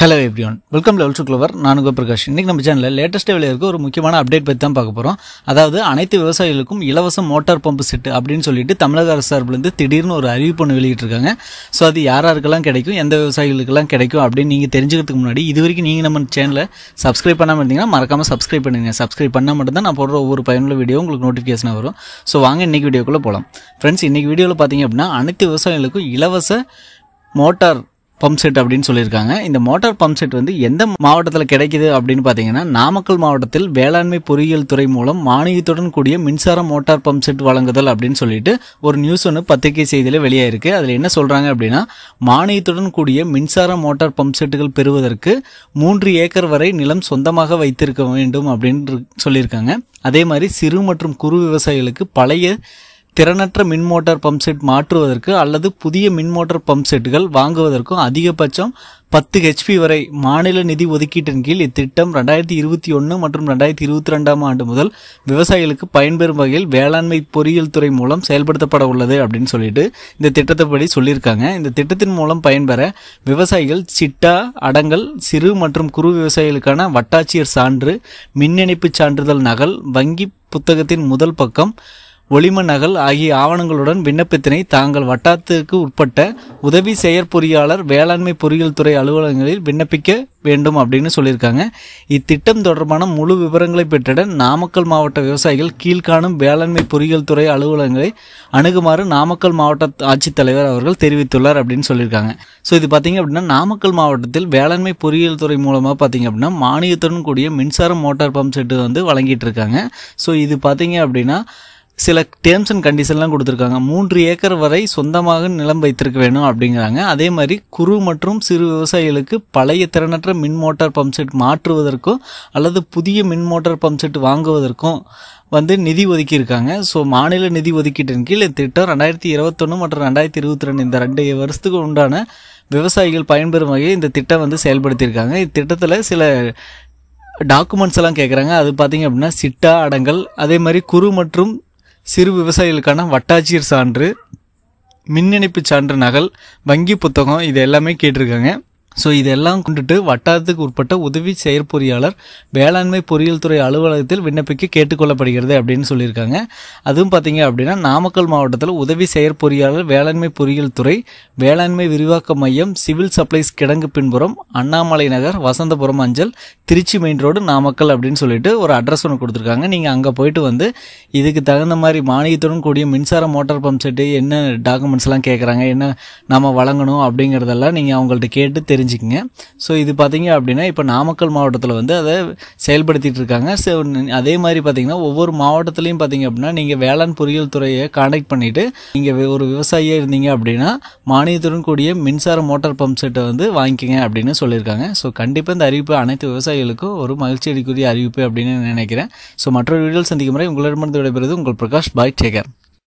hello everyone welcome level to clever நான் பிரகாஷ் இன்றைக்கி நம்ம சேனலில் லேட்டஸ்ட் இருக்க ஒரு முக்கியமான அப்டேட் பற்றி தான் பார்க்க போகிறோம் அதாவது அனைத்து விவசாயிகளுக்கும் இலவச மோட்டார் பம்பு செட்டு அப்படின்னு சொல்லிட்டு தமிழக அரசு சார்பிலேருந்து திடீர்னு ஒரு அறிவிப்பு ஒன்று வெளியிட்டிருக்காங்க ஸோ அது யார் யாராருக்கெல்லாம் கிடைக்கும் எந்த விவசாயிகளுக்கெல்லாம் கிடைக்கும் அப்படின்னு நீங்கள் தெரிஞ்சுக்கிறதுக்கு முன்னாடி இது வரைக்கும் நீங்கள் நம்ம சேனலை சப்ஸ்கிரைப் பண்ணாமல் இருந்தீங்கன்னா மறக்காமல் சப்ஸ்கிரைப் பண்ணுங்கள் சப்ஸ்கிரைப் பண்ணால் மட்டும் தான் நான் போடுற ஒவ்வொரு பயனுள்ள வீடியோ உங்களுக்கு நோட்டிஃபிகேஷனாக வரும் ஸோ வாங்க இன்றைக்கி வீடியோக்குள்ளே போகலாம் ஃப்ரெண்ட்ஸ் இன்றைக்கி வீடியோவில் பார்த்தீங்க அப்படின்னா அனைத்து விவசாயிகளுக்கும் இலவச மோட்டார் பம்ப் செட் அப்படின்னு சொல்லியிருக்காங்க இந்த மோட்டார் பம்ப் செட் வந்து எந்த மாவட்டத்தில் கிடைக்குது அப்படின்னு பார்த்தீங்கன்னா நாமக்கல் மாவட்டத்தில் வேளாண்மை பொறியியல் துறை மூலம் மானியத்துடன் கூடிய மின்சார மோட்டார் பம்ப் செட் வழங்குதல் அப்படின்னு சொல்லிட்டு ஒரு நியூஸ் ஒன்று பத்திரிகை செய்தியில் வெளியாயிருக்கு அதில் என்ன சொல்கிறாங்க அப்படின்னா மானியத்துடன் கூடிய மின்சார மோட்டார் பம்ப் செட்டுகள் பெறுவதற்கு மூன்று ஏக்கர் வரை நிலம் சொந்தமாக வைத்திருக்க வேண்டும் அப்படின்னு சொல்லியிருக்காங்க அதே மாதிரி சிறு மற்றும் குறு விவசாயிகளுக்கு பழைய திறனற்ற மின் மோட்டார் பம்ப் செட் மாற்றுவதற்கு அல்லது புதிய மின் மோட்டார் பம்ப் செட்டுகள் வாங்குவதற்கும் அதிகபட்சம் பத்து ஹெச்பி வரை மாநில நிதி ஒதுக்கீட்டின் கீழ் இத்திட்டம் ரெண்டாயிரத்தி இருபத்தி ஒன்று மற்றும் ரெண்டாயிரத்தி இருபத்தி ரெண்டாம் ஆண்டு முதல் விவசாயிகளுக்கு பயன்பெறும் வகையில் வேளாண்மை பொறியியல் துறை மூலம் செயல்படுத்தப்பட உள்ளது அப்படின்னு சொல்லிட்டு இந்த திட்டத்தைப்படி சொல்லியிருக்காங்க இந்த திட்டத்தின் மூலம் பயன்பெற விவசாயிகள் சிட்டா அடங்கல் சிறு மற்றும் குறு விவசாயிகளுக்கான வட்டாட்சியர் சான்று மின் இணைப்பு சான்றிதழ் நகல் வங்கி புத்தகத்தின் முதல் பக்கம் ஒளிம நகல் ஆகிய ஆவணங்களுடன் விண்ணப்பத்தினை தாங்கள் வட்டாரத்துக்கு உட்பட்ட உதவி செயற்பொறியாளர் வேளாண்மை பொறியியல் துறை அலுவலகங்களில் விண்ணப்பிக்க வேண்டும் அப்படின்னு சொல்லியிருக்காங்க இத்திட்டம் தொடர்பான முழு விவரங்களை பெற்றிட நாமக்கல் மாவட்ட விவசாயிகள் கீழ்காணும் வேளாண்மை பொறியியல் துறை அலுவலகங்களை அணுகுமாறு நாமக்கல் மாவட்ட ஆட்சித்தலைவர் அவர்கள் தெரிவித்துள்ளார் அப்படின்னு சொல்லியிருக்காங்க ஸோ இது பார்த்தீங்க அப்படின்னா நாமக்கல் மாவட்டத்தில் வேளாண்மை பொறியியல் துறை மூலமாக பார்த்தீங்க அப்படின்னா மானியத்துடன் கூடிய மின்சார மோட்டார் பம்ப் செட்டு வந்து வழங்கிட்டு இருக்காங்க ஸோ இது பார்த்தீங்க அப்படின்னா சில டேர்ம்ஸ் அண்ட் கண்டிஷன்லாம் கொடுத்துருக்காங்க மூன்று ஏக்கர் வரை சொந்தமாக நிலம் வைத்திருக்க வேணும் அப்படிங்கிறாங்க அதே மாதிரி குறு மற்றும் சிறு விவசாயிகளுக்கு பழைய திறனற்ற மின் மோட்டார் பம்ப் செட் மாற்றுவதற்கும் அல்லது புதிய மின் மோட்டார் பம்ப் செட் வாங்குவதற்கும் வந்து நிதி ஒதுக்கியிருக்காங்க ஸோ மாநில நிதி ஒதுக்கீட்டின் கீழ் திட்டம் ரெண்டாயிரத்தி இருபத்தொன்று மற்றும் ரெண்டாயிரத்தி இருபத்தி ரெண்டு இந்த ரெண்டு வருஷத்துக்கு உண்டான விவசாயிகள் பயன்பெறும் வகையில் இந்த திட்டம் வந்து செயல்படுத்தியிருக்காங்க இத்திட்டத்தில் சில டாக்குமெண்ட்ஸ் எல்லாம் கேட்குறாங்க அது பார்த்தீங்க அப்படின்னா சிட்டா அடங்கல் அதே மாதிரி குறு மற்றும் சிறு விவசாயிகளுக்கான வட்டாட்சியர் சான்று மின் இணைப்பு சான்று நகல் வங்கி புத்தகம் இது எல்லாமே கேட்டிருக்காங்க ஸோ இதெல்லாம் கொண்டுட்டு வட்டாரத்துக்கு உட்பட்ட உதவி செயற்பொறியாளர் வேளாண்மை பொறியியல் துறை அலுவலகத்தில் விண்ணப்பிக்க கேட்டுக்கொள்ளப்படுகிறது அப்படின்னு சொல்லியிருக்காங்க அதுவும் பார்த்தீங்க அப்படின்னா நாமக்கல் மாவட்டத்தில் உதவி செயற்பொறியாளர் வேளாண்மை பொறியியல் துறை வேளாண்மை விரிவாக்க மையம் சிவில் சப்ளைஸ் கிடங்கு பின்புறம் அண்ணாமலை நகர் வசந்தபுரம் அஞ்சல் திருச்சி மெயின் ரோடு நாமக்கல் அப்படின்னு சொல்லிட்டு ஒரு அட்ரஸ் ஒன்று கொடுத்துருக்காங்க நீங்கள் அங்கே போயிட்டு வந்து இதுக்கு தகுந்த மாதிரி மானியத்துடன் கூடிய மின்சார மோட்டார் பம்ப் செட்டு என்ன டாக்குமெண்ட்ஸ்லாம் கேட்குறாங்க என்ன நம்ம வழங்கணும் அப்படிங்கிறதெல்லாம் நீங்கள் அவங்கள்ட்ட கேட்டு தெரிஞ்சு தெரிஞ்சுக்கங்க ஸோ இது பார்த்தீங்க அப்படின்னா இப்போ நாமக்கல் மாவட்டத்தில் வந்து அதை செயல்படுத்திகிட்டு இருக்காங்க ஸோ அதே மாதிரி பார்த்தீங்கன்னா ஒவ்வொரு மாவட்டத்துலையும் பார்த்தீங்க அப்படின்னா நீங்கள் வேளாண் பொறியியல் துறையை காண்டக்ட் பண்ணிவிட்டு நீங்கள் ஒரு விவசாயியாக இருந்தீங்க அப்படின்னா மானியத்துடன் கூடிய மின்சார மோட்டார் பம்ப் செட்டை வந்து வாங்கிக்கங்க அப்படின்னு சொல்லியிருக்காங்க ஸோ கண்டிப்பாக இந்த அறிவிப்பு அனைத்து விவசாயிகளுக்கும் ஒரு மகிழ்ச்சி அறிவிப்பு அப்படின்னு நினைக்கிறேன் ஸோ மற்றொரு வீடியோவில் சந்திக்கும் முறை உங்களிடமிருந்து விடைபெறுவது உங்கள் பிரகாஷ் பாய் டேகர்